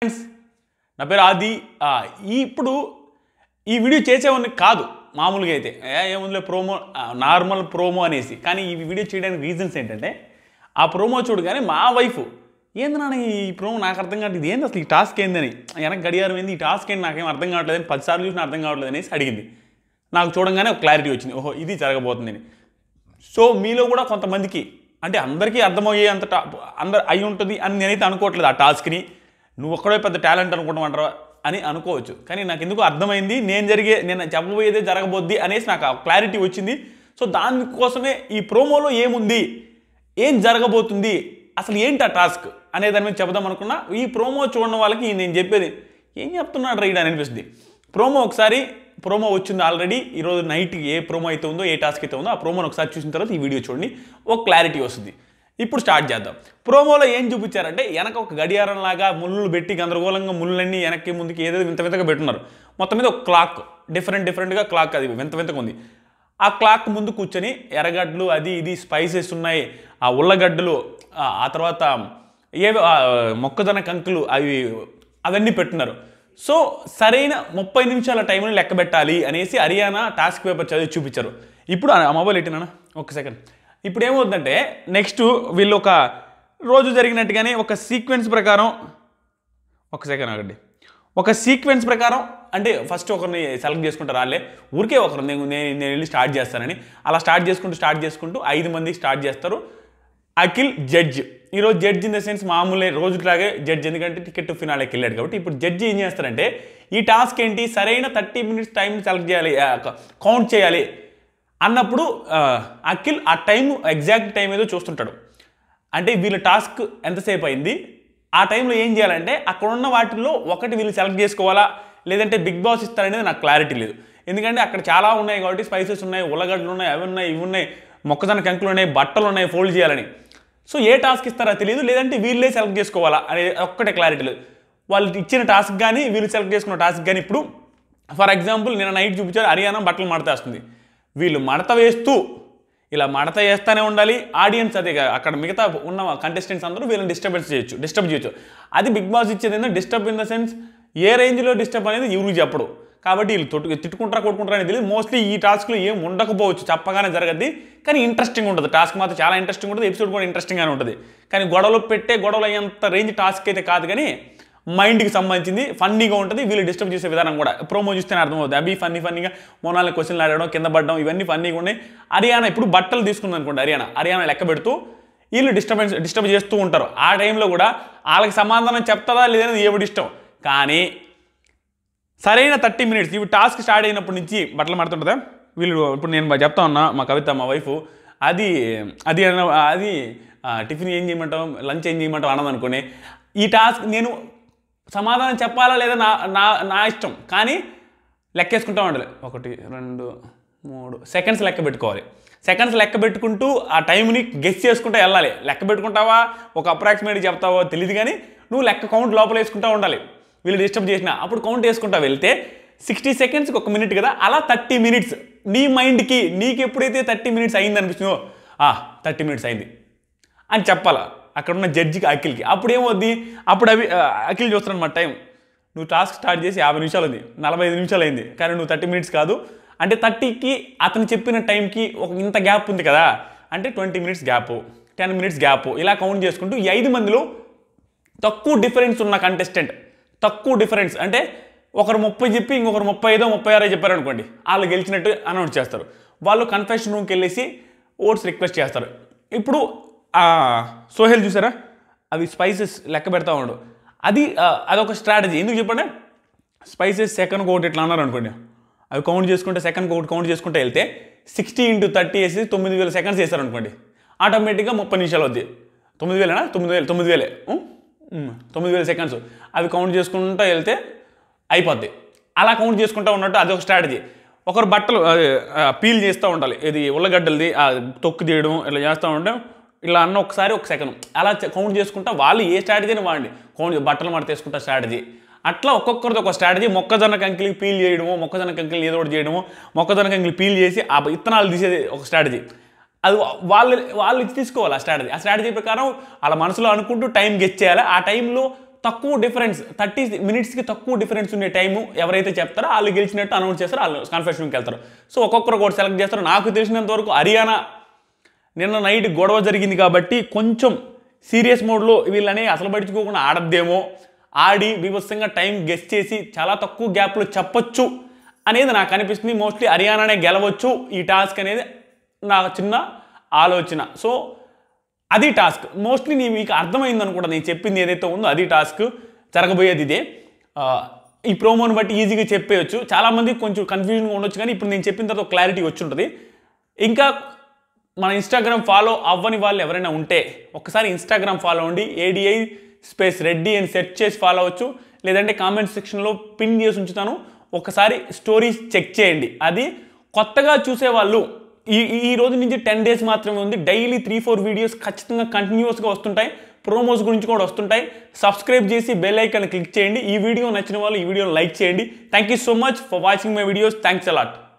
friends నా పేరు ఆది ఇప్పుడు ఈ వీడియో చేసేవాడిని కాదు మామూలుగా అయితే ఏముందిలే ప్రోమో నార్మల్ ప్రోమో అనేసి కానీ ఈ వీడియో చేయడానికి రీజన్స్ ఏంటంటే ఆ ప్రోమో చూడగానే మా వైఫ్ ఏంది నాన్న ఈ ప్రోమో నాకు అర్థం కావట్లేదు ఇది ఏంది అసలు ఈ టాస్క్ ఏందని వెనక గడియారం ఏంది ఈ టాస్క్ ఏంటి నాకేం అర్థం కావట్లేదు అని పదిసార్లు చూసిన అర్థం కావట్లేదు అనేసి అడిగింది నాకు చూడంగానే ఒక క్లారిటీ వచ్చింది ఓహో ఇది జరగబోతుందని సో మీలో కూడా కొంతమందికి అంటే అందరికీ అర్థమయ్యే అంత అందరు అయి ఉంటుంది అని నేనైతే అనుకోవట్లేదు ఆ టాస్క్ని నువ్వు ఒక్కడే పెద్ద టాలెంట్ అనుకుంటామంటారు అని అనుకోవచ్చు కానీ నాకు ఎందుకు అర్థమైంది నేను జరిగే నేను చెప్పబోయేదే జరగబోద్ది అనేసి నాకు క్లారిటీ వచ్చింది సో దానికోసమే ఈ ప్రోమోలో ఏముంది ఏం జరగబోతుంది అసలు ఏంటి ఆ టాస్క్ అనే దాని మీద చెప్దాం అనుకున్నా ఈ ప్రోమో చూడడం వాళ్ళకి నేను చెప్పేది ఏం చెప్తున్నాడు రైడ్ అని అనిపిస్తుంది ప్రోమో ఒకసారి ప్రోమో వచ్చింది ఆల్రెడీ ఈరోజు నైట్ ఏ ప్రోమో అయితే ఉందో ఏ టాస్క్ అయితే ఉందో ఆ ప్రోమోని ఒకసారి చూసిన తర్వాత ఈ వీడియో చూడండి ఒక క్లారిటీ వస్తుంది ఇప్పుడు స్టార్ట్ చేద్దాం ప్రోమోలో ఏం చూపించారంటే వెనక ఒక గడియారం లాగా ముళ్ళు పెట్టి గందరగోళంగా ముళ్ళన్నీ వెనక్కి ముందుకి ఏదో వింత వింతగా పెట్టున్నారు మొత్తం మీద ఒక క్లాక్ డిఫరెంట్ డిఫరెంట్గా క్లాక్ అది వింత వింతగా ఉంది ఆ క్లాక్ ముందు కూర్చొని ఎర్రగడ్డలు అది ఇది స్పైసెస్ ఉన్నాయి ఆ ఉల్లగడ్డలు ఆ తర్వాత ఏవి మొక్కజొన్న కంకులు అవి అవన్నీ పెట్టున్నారు సో సరైన ముప్పై నిమిషాల టైంని లెక్క పెట్టాలి అనేసి హర్యానా టాస్క్ పేపర్ చదివి చూపించారు ఇప్పుడు ఆ మొబైల్ ఎట్టినా ఒక సెకండ్ ఇప్పుడు ఏమవుతుందంటే నెక్స్ట్ వీళ్ళు ఒక రోజు జరిగినట్టుగానే ఒక సీక్వెన్స్ ప్రకారం ఒక సెకండ్ ఆగండి ఒక సీక్వెన్స్ ప్రకారం అంటే ఫస్ట్ ఒకరిని సెలెక్ట్ చేసుకుంటే రాలే ఊరికే ఒకరు నేను నేను వెళ్ళి స్టార్ట్ చేస్తానని అలా స్టార్ట్ చేసుకుంటూ స్టార్ట్ చేసుకుంటూ ఐదు మంది స్టార్ట్ చేస్తారు అఖిల్ జడ్జ్ ఈరోజు జడ్జ్ ఇన్ ద సెన్స్ మామూలే రోజులాగే జడ్జ్ ఎందుకంటే టికెట్ ఫినాలకి వెళ్ళాడు కాబట్టి ఇప్పుడు జడ్జ్ ఏం చేస్తారంటే ఈ టాస్క్ ఏంటి సరైన థర్టీ మినిట్స్ టైం సెలెక్ట్ చేయాలి కౌంట్ చేయాలి అన్నప్పుడు అఖిల్ ఆ టైం ఎగ్జాక్ట్ టైం ఏదో చూస్తుంటాడు అంటే వీళ్ళ టాస్క్ ఎంతసేపు అయింది ఆ టైంలో ఏం చేయాలంటే అక్కడ ఉన్న వాటిల్లో ఒకటి వీళ్ళు సెలెక్ట్ చేసుకోవాలా లేదంటే బిగ్ బాస్ ఇస్తారనేది నాకు క్లారిటీ లేదు ఎందుకంటే అక్కడ చాలా ఉన్నాయి కాబట్టి స్పైసెస్ ఉన్నాయి ఉల్లగడ్డలు ఉన్నాయి అవి ఉన్నాయి ఇవి ఉన్నాయి మొక్కజొన్న కంకులు ఉన్నాయి బట్టలు ఉన్నాయి ఫోల్డ్ చేయాలని సో ఏ టాస్క్ ఇస్తారో తెలియదు లేదంటే వీళ్ళే సెలెక్ట్ చేసుకోవాలా అనేది ఒక్కటే క్లారిటీ లేదు వాళ్ళు ఇచ్చిన టాస్క్ కానీ వీళ్ళు సెలెక్ట్ చేసుకున్న టాస్క్ కానీ ఇప్పుడు ఫర్ ఎగ్జాంపుల్ నేను నైట్ చూపించారు హర్యానా బట్టలు మడతేస్తుంది వీళ్ళు మడత వేస్తూ ఇలా మడత వేస్తూనే ఉండాలి ఆడియన్స్ అదే అక్కడ మిగతా ఉన్న కంటెస్టెంట్స్ అందరూ వీళ్ళని డిస్టర్బెన్స్ చేయొచ్చు డిస్టర్బ్ చేయొచ్చు అది బిగ్ బాస్ ఇచ్చేది డిస్టర్బ్ ఇన్ ద సెన్స్ ఏ రేంజ్లో డిస్టర్బ్ అనేది ఎవరు చెప్పడు కాబట్టి వీళ్ళు తొట్టు తిట్టుకుంటారా కొట్టుకుంటారా అనేది తెలియదు మోస్ట్లీ ఈ టాస్క్లో ఏం ఉండకపోవచ్చు చెప్పగానే జరగద్ది కానీ ఇంట్రెస్టింగ్ ఉంటుంది టాస్క్ మాత్రం చాలా ఇంట్రెస్టింగ్ ఉంటుంది ఎపిసోడ్ కూడా ఇంట్రెస్టింగ్గానే ఉంటుంది కానీ గొడవలు పెట్టే గొడవలు అయ్యేంత రేంజ్ టాస్క్ అయితే కాదు కానీ మైండ్కి సంబంధించింది ఫన్నీగా ఉంటుంది వీళ్ళు డిస్టర్బ్ చేసే విధానం కూడా ప్రోమో చూస్తేనే అర్థమవుతుంది అవి ఫన్నీ ఫన్నీగా మోనాలు క్వశ్చన్లు ఆడడం కింద పడడం ఇవన్నీ ఫన్నీగా ఉన్నాయి హర్యానా ఇప్పుడు బట్టలు తీసుకుంది అనుకోండి హర్యానా హర్యానా లెక్క పెడుతూ వీళ్ళు డిస్టర్బెన్స్ డిస్టర్బ్ చేస్తూ ఉంటారు ఆ టైంలో కూడా వాళ్ళకి సమాధానం చెప్తారా లేదని ఎవడి ఇష్టం కానీ సరైన థర్టీ మినిట్స్ ఇవి టాస్క్ స్టార్ట్ అయినప్పటి నుంచి బట్టలు మాడుతుంటుందా వీళ్ళు ఇప్పుడు నేను చెప్తా ఉన్నా మా కవిత మా వైఫ్ అది అది అది టిఫిన్ ఏం చేయమంటాం లంచ్ ఏం చేయమంటాం అన్నది అనుకుని ఈ టాస్క్ నేను సమాధానం చెప్పాలా లేదా నా నా నా ఇష్టం కానీ లెక్కేసుకుంటూ ఉండాలి ఒకటి రెండు మూడు సెకండ్స్ లెక్క పెట్టుకోవాలి సెకండ్స్ లెక్క పెట్టుకుంటూ ఆ టైంని గెస్ చేసుకుంటూ వెళ్ళాలి లెక్క పెట్టుకుంటావా ఒక అప్రాక్సిమేట్ చెప్తావో తెలియదు కానీ నువ్వు లెక్క కౌంట్ లోపల వేసుకుంటూ ఉండాలి వీళ్ళు డిస్టర్బ్ చేసిన అప్పుడు కౌంట్ వేసుకుంటా వెళ్తే సిక్స్టీ సెకండ్స్కి ఒక మినిట్ కదా అలా థర్టీ మినిట్స్ నీ మైండ్కి నీకు ఎప్పుడైతే థర్టీ మినిట్స్ అయింది అనిపిస్తుందో థర్టీ మినిట్స్ అయింది అని చెప్పాలా అక్కడ ఉన్న జడ్జికి అఖిల్కి అప్పుడు ఏమవుద్ది అప్పుడు అవి అఖిల్ మా టైం నువ్వు టాస్క్ స్టార్ట్ చేసి యాభై నిమిషాలు ఉంది నలభై ఐదు నిమిషాలు అయింది కానీ నువ్వు థర్టీ మినిట్స్ కాదు అంటే థర్టీకి అతను చెప్పిన టైంకి ఒక ఇంత గ్యాప్ ఉంది కదా అంటే twenty minutes gap ten minutes gap ఇలా కౌంట్ చేసుకుంటూ ఈ ఐదు మందిలో తక్కువ డిఫరెన్స్ ఉన్న కంటెస్టెంట్ తక్కువ డిఫరెన్స్ అంటే ఒకరు ముప్పై చెప్పి ఇంకొకరు ముప్పై ఐదో ముప్పై ఆరో చెప్పారనుకోండి వాళ్ళు గెలిచినట్టు అనౌన్స్ చేస్తారు వాళ్ళు కన్ఫెషన్ రూమ్కి వెళ్ళేసి ఓట్స్ రిక్వెస్ట్ చేస్తారు ఇప్పుడు సోహెల్ చూసారా అవి స్పైసెస్ లెక్క పెడతా ఉండు అది అదొక స్ట్రాటజీ ఎందుకు చెప్పండి స్పైసెస్ సెకండ్ కోటి ఇట్లా అన్నారు అనుకోండి అవి కౌంట్ చేసుకుంటే సెకండ్ కోట్ కౌంట్ చేసుకుంటే వెళ్తే సిక్స్టీ ఇంటూ థర్టీ వేసి తొమ్మిది వేల సెకండ్స్ వేసారనుకోండి ఆటోమేటిక్గా ముప్పై నిమిషాలు వద్ది తొమ్మిది వేలనా తొమ్మిది వేలు తొమ్మిది వేలే తొమ్మిది వేల సెకండ్స్ అవి కౌంట్ చేసుకుంటూ వెళ్తే అయిపోద్ది అలా కౌంట్ చేసుకుంటూ ఉన్నట్టు అది ఒక స్ట్రాటజీ ఒకరు బట్టలు పీల్ చేస్తూ ఉండాలి ఇది ఉల్లగడ్డలది తొక్కు తీయడం ఇట్లా చేస్తూ ఉంటే ఇలా అన్న ఒకసారి ఒక సెకండ్ అలా కౌంట్ చేసుకుంటా వాళ్ళు ఏ స్ట్రాటజీని వాడండి కౌంట్ బట్టలు మడతేసుకుంటా స్ట్రాటజీ అట్లా ఒక్కొక్కరిది ఒక స్ట్రాటజీ మొక్కజొన్న కంకిలి పీల్ చేయడము మొక్కజొన్న కంకిలు ఏదో ఒకటి చేయడము మొక్కజొన్న కంకిలు పీల్ చేసి ఆ విత్తనాలు తీసేది ఒక స్ట్రాటజీ అది వాళ్ళు వాళ్ళు ఇచ్చి తీసుకోవాలి ఆ స్ట్రాటజీ ఆ స్ట్రాటజీ ప్రకారం వాళ్ళ మనసులో అనుకుంటూ టైం గెచ్ చేయాలి ఆ టైంలో తక్కువ డిఫరెన్స్ థర్టీ మినిట్స్కి తక్కువ డిఫరెన్స్ ఉండే టైము ఎవరైతే చెప్తారో వాళ్ళు గెలిచినట్టు అనౌన్స్ చేస్తారో వాళ్ళు కన్ఫెషన్కి వెళ్తారు సో ఒక్కొక్కరు ఒకటి సెలెక్ట్ చేస్తారు నాకు తెలిసినంత వరకు హర్యానా నిన్న నైట్ గొడవ జరిగింది కాబట్టి కొంచెం సీరియస్ మోడ్లో వీళ్ళని అసలు పడుచుకోకుండా ఆడద్దేమో ఆడి బీభత్సంగా టైం గెస్ చేసి చాలా తక్కువ గ్యాప్లో చెప్పొచ్చు అనేది నాకు అనిపిస్తుంది మోస్ట్లీ హర్యానానే గెలవచ్చు ఈ టాస్క్ అనేది నా చిన్న ఆలోచన సో అది టాస్క్ మోస్ట్లీ నీ మీకు అర్థమైంది అనుకుంటా నేను చెప్పింది ఏదైతే ఉందో అది టాస్క్ జరగబోయేది ఇదే ఈ ప్రోమోని బట్టి ఈజీగా చెప్పేయచ్చు చాలామంది కొంచెం కన్ఫ్యూజన్గా ఉండొచ్చు కానీ ఇప్పుడు నేను చెప్పిన తర్వాత క్లారిటీ వచ్చి ఉంటుంది ఇంకా మన ఇన్స్టాగ్రామ్ ఫాలో అవ్వని వాళ్ళు ఎవరైనా ఉంటే ఒకసారి ఇన్స్టాగ్రామ్ ఫాలో అవ్వండి ఏడిఐ స్పేస్ రెడ్డి అని సెర్చ్ చేసి ఫాలో అవ్వచ్చు లేదంటే కామెంట్ సెక్షన్లో పిన్ చేసి ఉంచుతాను ఒకసారి స్టోరీస్ చెక్ చేయండి అది కొత్తగా చూసేవాళ్ళు ఈ ఈ రోజు నుంచి టెన్ డేస్ మాత్రమే ఉంది డైలీ త్రీ ఫోర్ వీడియోస్ ఖచ్చితంగా కంటిన్యూస్గా వస్తుంటాయి ప్రోమోస్ గురించి కూడా వస్తుంటాయి సబ్స్క్రైబ్ చేసి బెల్ ఐకాన్ క్లిక్ చేయండి ఈ వీడియో నచ్చిన వాళ్ళు ఈ వీడియోని లైక్ చేయండి thank you so much for watching my videos thanks allot